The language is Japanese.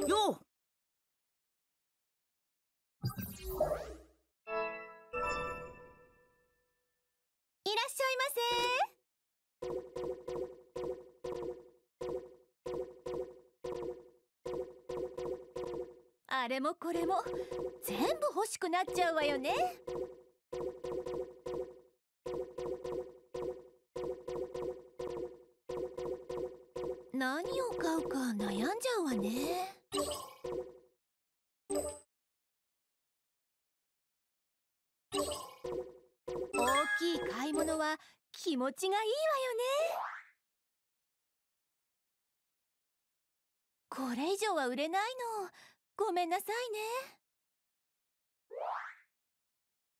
よいらっしゃいませあれもこれも全部欲しくなっちゃうわよね何を買うか悩んじゃうわね。大きい買い物は気持ちがいいわよね。これ以上は売れないの。ごめんなさいね。